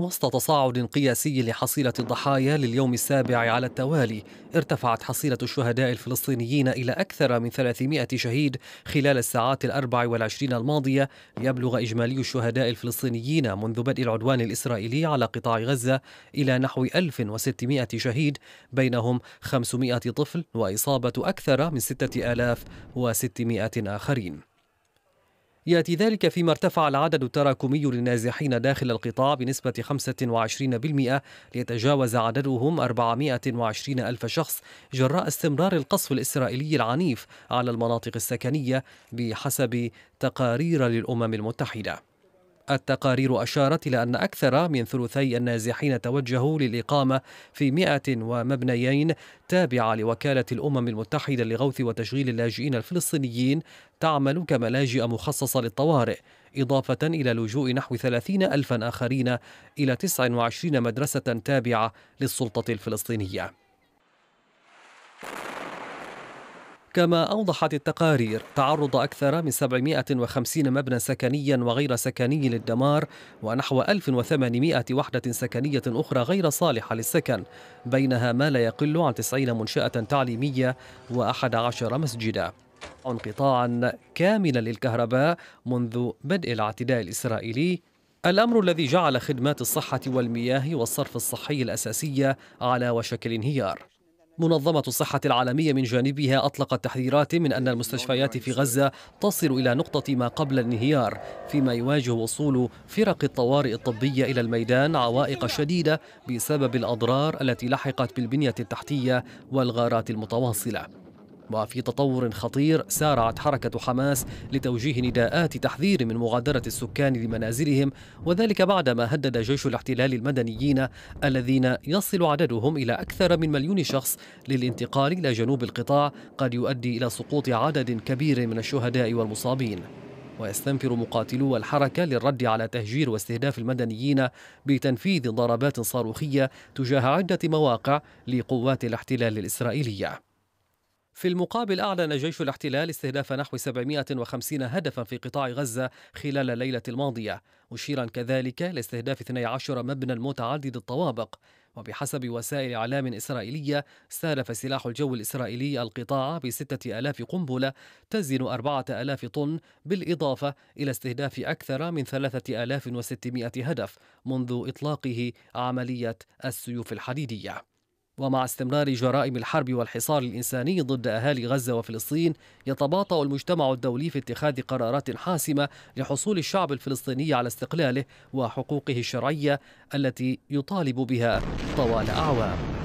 وسط تصاعد قياسي لحصيلة الضحايا لليوم السابع على التوالي ارتفعت حصيلة الشهداء الفلسطينيين إلى أكثر من 300 شهيد خلال الساعات الأربع والعشرين الماضية ليبلغ إجمالي الشهداء الفلسطينيين منذ بدء العدوان الإسرائيلي على قطاع غزة إلى نحو 1600 شهيد بينهم 500 طفل وإصابة أكثر من 6600 آخرين يأتي ذلك فيما ارتفع العدد التراكمي للنازحين داخل القطاع بنسبة 25% ليتجاوز عددهم 420 ألف شخص جراء استمرار القصف الإسرائيلي العنيف على المناطق السكنية بحسب تقارير للأمم المتحدة التقارير أشارت إلى أن أكثر من ثلثي النازحين توجهوا للإقامة في مئة ومبنيين تابعة لوكالة الأمم المتحدة لغوث وتشغيل اللاجئين الفلسطينيين تعمل كملاجئ مخصصة للطوارئ إضافة إلى لجوء نحو 30 ألفا آخرين إلى 29 مدرسة تابعة للسلطة الفلسطينية كما أوضحت التقارير تعرض أكثر من 750 مبنى سكنيا وغير سكني للدمار ونحو 1800 وحدة سكنية أخرى غير صالحة للسكن بينها ما لا يقل عن 90 منشأة تعليمية و11 مسجدا انقطاعا كاملا للكهرباء منذ بدء الاعتداء الإسرائيلي الأمر الذي جعل خدمات الصحة والمياه والصرف الصحي الأساسية على وشك الانهيار منظمة الصحة العالمية من جانبها أطلقت تحذيرات من أن المستشفيات في غزة تصل إلى نقطة ما قبل الانهيار فيما يواجه وصول فرق الطوارئ الطبية إلى الميدان عوائق شديدة بسبب الأضرار التي لحقت بالبنية التحتية والغارات المتواصلة وفي تطور خطير سارعت حركة حماس لتوجيه نداءات تحذير من مغادرة السكان لمنازلهم وذلك بعدما هدد جيش الاحتلال المدنيين الذين يصل عددهم إلى أكثر من مليون شخص للانتقال إلى جنوب القطاع قد يؤدي إلى سقوط عدد كبير من الشهداء والمصابين ويستنفر مقاتلو الحركة للرد على تهجير واستهداف المدنيين بتنفيذ ضربات صاروخية تجاه عدة مواقع لقوات الاحتلال الإسرائيلية في المقابل أعلن جيش الاحتلال استهداف نحو 750 هدفا في قطاع غزة خلال الليلة الماضية مشيرا كذلك لاستهداف 12 مبنى متعدد الطوابق وبحسب وسائل إعلام إسرائيلية استهدف سلاح الجو الإسرائيلي القطاع بستة ألاف قنبلة تزن أربعة ألاف طن بالإضافة إلى استهداف أكثر من ثلاثة ألاف وستمائة هدف منذ إطلاقه عملية السيوف الحديدية ومع استمرار جرائم الحرب والحصار الإنساني ضد أهالي غزة وفلسطين يتباطأ المجتمع الدولي في اتخاذ قرارات حاسمة لحصول الشعب الفلسطيني على استقلاله وحقوقه الشرعية التي يطالب بها طوال أعوام